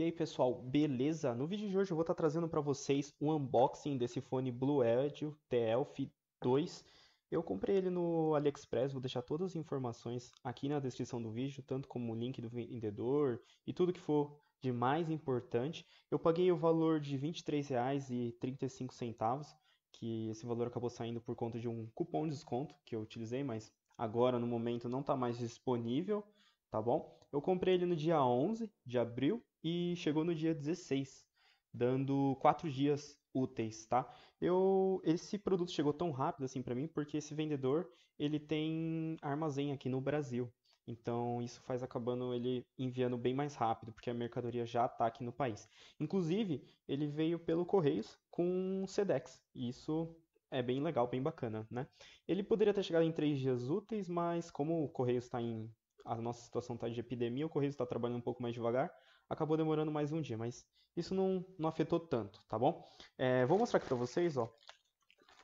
E aí pessoal, beleza? No vídeo de hoje eu vou estar tá trazendo para vocês o unboxing desse fone Blue Edge TLF 2. Eu comprei ele no AliExpress, vou deixar todas as informações aqui na descrição do vídeo, tanto como o link do vendedor e tudo que for de mais importante. Eu paguei o valor de R$ 23,35, que esse valor acabou saindo por conta de um cupom de desconto que eu utilizei, mas agora no momento não está mais disponível tá bom? Eu comprei ele no dia 11 de abril e chegou no dia 16, dando 4 dias úteis, tá? Eu esse produto chegou tão rápido assim para mim porque esse vendedor, ele tem armazém aqui no Brasil. Então, isso faz acabando ele enviando bem mais rápido, porque a mercadoria já está aqui no país. Inclusive, ele veio pelo Correios com Sedex. isso é bem legal, bem bacana, né? Ele poderia ter chegado em três dias úteis, mas como o Correios está em a nossa situação está de epidemia, o Correios está trabalhando um pouco mais devagar, acabou demorando mais um dia, mas isso não, não afetou tanto, tá bom? É, vou mostrar aqui para vocês, ó.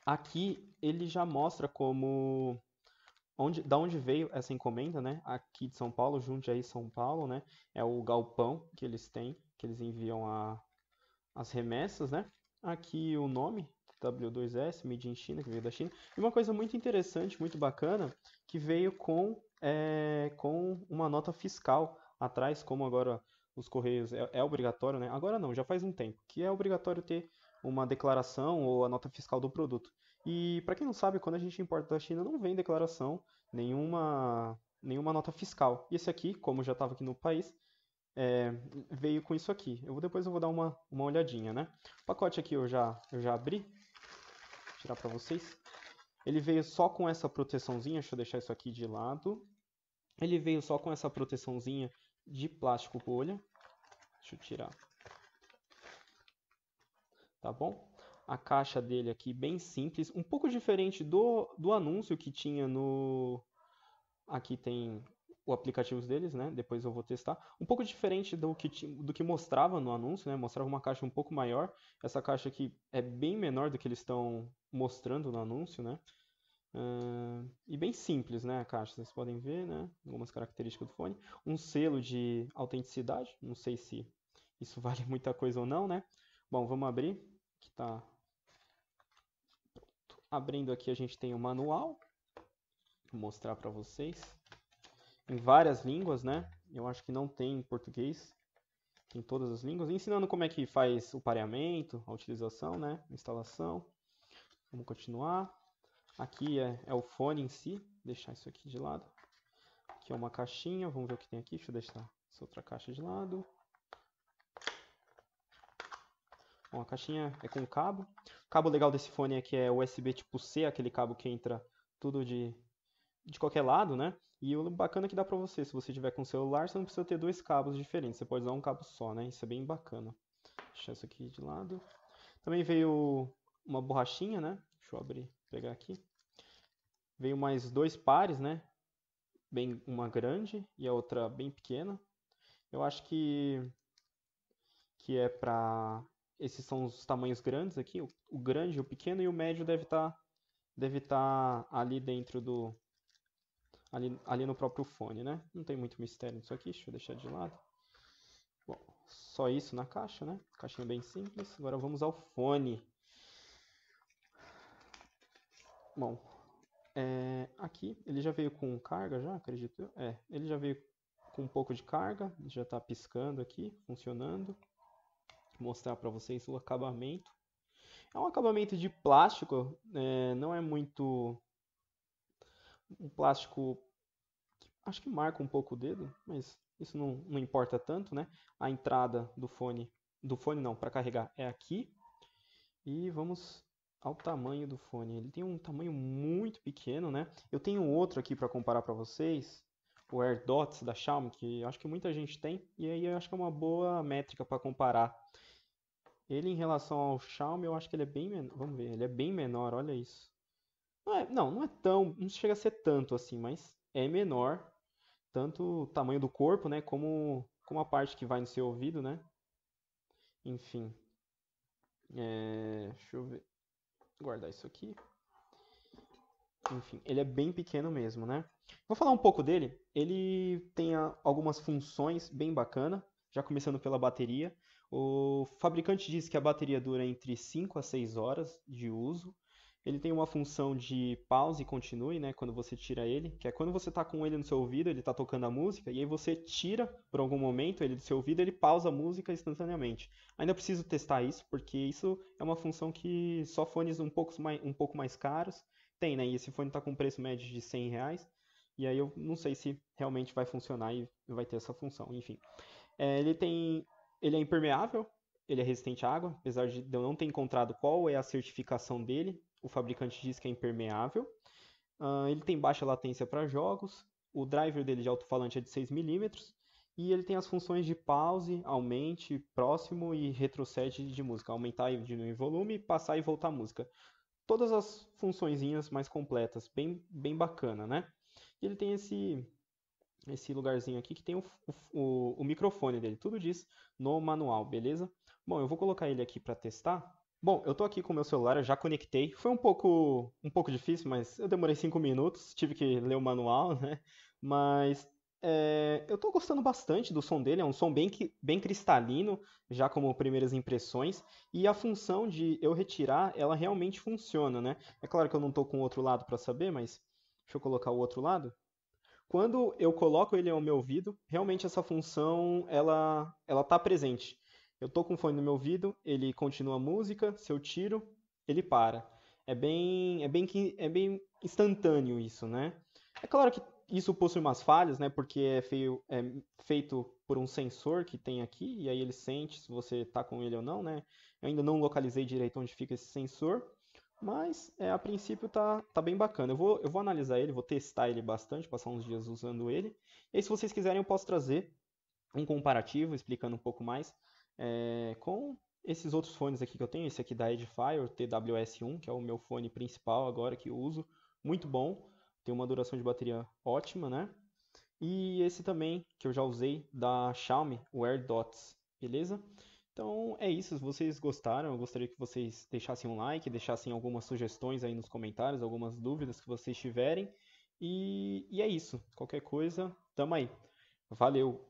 Aqui ele já mostra como onde, da onde veio essa encomenda, né? Aqui de São Paulo, aí São Paulo, né? É o galpão que eles têm, que eles enviam a, as remessas, né? Aqui o nome, W2S, Made em China, que veio da China. E uma coisa muito interessante, muito bacana, que veio com é, com uma nota fiscal atrás, como agora os correios é, é, obrigatório, né? Agora não, já faz um tempo que é obrigatório ter uma declaração ou a nota fiscal do produto. E para quem não sabe, quando a gente importa da China não vem declaração nenhuma nenhuma nota fiscal. E esse aqui, como já estava aqui no país, é, veio com isso aqui. Eu vou, depois eu vou dar uma, uma olhadinha, né? O pacote aqui eu já eu já abri, vou tirar para vocês. Ele veio só com essa proteçãozinha, deixa eu deixar isso aqui de lado. Ele veio só com essa proteçãozinha de plástico bolha. Deixa eu tirar. Tá bom? A caixa dele aqui bem simples, um pouco diferente do, do anúncio que tinha no... Aqui tem o aplicativos deles, né? Depois eu vou testar. Um pouco diferente do que, do que mostrava no anúncio, né? Mostrava uma caixa um pouco maior. Essa caixa aqui é bem menor do que eles estão mostrando no anúncio, né? Uh, e bem simples, né, a caixa, vocês podem ver, né, algumas características do fone. Um selo de autenticidade, não sei se isso vale muita coisa ou não, né. Bom, vamos abrir, que tá... Pronto. Abrindo aqui a gente tem o manual, vou mostrar para vocês, em várias línguas, né, eu acho que não tem em português, em todas as línguas, ensinando como é que faz o pareamento, a utilização, né, a instalação. Vamos continuar. Aqui é, é, o fone em si, deixar isso aqui de lado. Aqui é uma caixinha, vamos ver o que tem aqui. Deixa eu deixar essa outra caixa de lado. Bom, a caixinha é com cabo. O cabo legal desse fone é que é USB tipo C, aquele cabo que entra tudo de, de qualquer lado, né? E o bacana é que dá pra você, se você tiver com o celular, você não precisa ter dois cabos diferentes, você pode usar um cabo só, né? Isso é bem bacana. Deixar isso aqui de lado. Também veio uma borrachinha, né? Deixa eu abrir, pegar aqui. Veio mais dois pares, né? Bem, uma grande e a outra bem pequena. Eu acho que que é para esses são os tamanhos grandes aqui, o, o, grande, o pequeno e o médio deve estar tá, deve estar tá ali dentro do ali, ali no próprio fone, né? Não tem muito mistério nisso aqui, deixa eu deixar de lado. Bom, só isso na caixa, né? Caixinha bem simples. Agora vamos ao fone. Bom, é, aqui, ele já veio com carga, já, acredito É, ele já veio com um pouco de carga, já está piscando aqui, funcionando. Vou mostrar para vocês o acabamento. É um acabamento de plástico, é, não é muito um plástico acho que marca um pouco o dedo, mas isso não, não importa tanto, né? A entrada do fone, do fone não, para carregar é aqui. E vamos ao tamanho do fone. Ele tem um tamanho muito pequeno, né? Eu tenho outro aqui para comparar para vocês, o AirDots da Xiaomi, que acho que muita gente tem, e aí eu acho que é uma boa métrica para comparar. Ele em relação ao Xiaomi, eu acho que ele é bem menor, vamos ver, ele é bem menor, olha isso. Não, é, não, não é tão, não chega a ser tanto assim, mas é menor, tanto o tamanho do corpo, né, como, como a parte que vai no seu ouvido, né? Enfim. É, deixa eu ver guardar isso aqui. Enfim, ele é bem pequeno mesmo, né? Vou falar um pouco dele. Ele tem ah, algumas funções bem bacana, já começando pela bateria. O fabricante diz que a bateria dura entre 5 a 6 horas de uso. Ele tem uma função de pause e continue, né? Quando você tira ele, que é quando você tá com ele no seu ouvido, ele tá tocando a música, e aí você tira por algum momento ele do seu ouvido, ele pausa a música instantaneamente. Ainda preciso testar isso, porque isso é uma função que só fones um pouco mais, um pouco mais caros tem, né? E esse fone tá com um preço médio de 100 reais, e aí eu não sei se realmente vai funcionar e vai ter essa função, enfim. É, ele tem. Ele é impermeável, ele é resistente à água, apesar de eu não ter encontrado qual é a certificação dele, o fabricante diz que é impermeável. Uh, ele tem baixa latência para jogos, o driver dele de alto-falante é de 6mm e ele tem as funções de pause, aumente, próximo e retrocede de música, aumentar e diminuir volume, passar e voltar a música. Todas as funções mais completas, bem, bem bacana, né? E ele tem esse esse lugarzinho aqui que tem o, o, o microfone dele, tudo diz no manual, beleza? Bom, eu vou colocar ele aqui para testar Bom, eu tô aqui com o meu celular, eu já conectei. Foi um pouco, um pouco difícil, mas eu demorei cinco minutos, tive que ler o manual, né? Mas é, eu tô gostando bastante do som dele, é um som bem, bem cristalino, já como primeiras impressões, e a função de eu retirar, ela realmente funciona, né? É claro que eu não tô com o outro lado para saber, mas deixa eu colocar o outro lado. Quando eu coloco ele ao meu ouvido, realmente essa função, ela, ela tá presente. Eu tô com o fone no meu ouvido, ele continua a música, se eu tiro, ele para. É bem, é bem, é bem instantâneo isso, né? É claro que isso possui umas falhas, né? Porque é, feio, é feito por um sensor que tem aqui, e aí ele sente se você tá com ele ou não, né? Eu ainda não localizei direito onde fica esse sensor, mas é, a princípio tá, tá bem bacana. Eu vou, eu vou analisar ele, vou testar ele bastante, passar uns dias usando ele. E aí, se vocês quiserem, eu posso trazer um comparativo, explicando um pouco mais é, com esses outros fones aqui que eu tenho, esse aqui da Edifier o TWS1, que é o meu fone principal agora que eu uso, muito bom, tem uma duração de bateria ótima, né? E esse também que eu já usei da Xiaomi, o AirDots, beleza? Então é isso, se vocês gostaram, eu gostaria que vocês deixassem um like, deixassem algumas sugestões aí nos comentários, algumas dúvidas que vocês tiverem. E, e é isso, qualquer coisa, tamo aí. Valeu!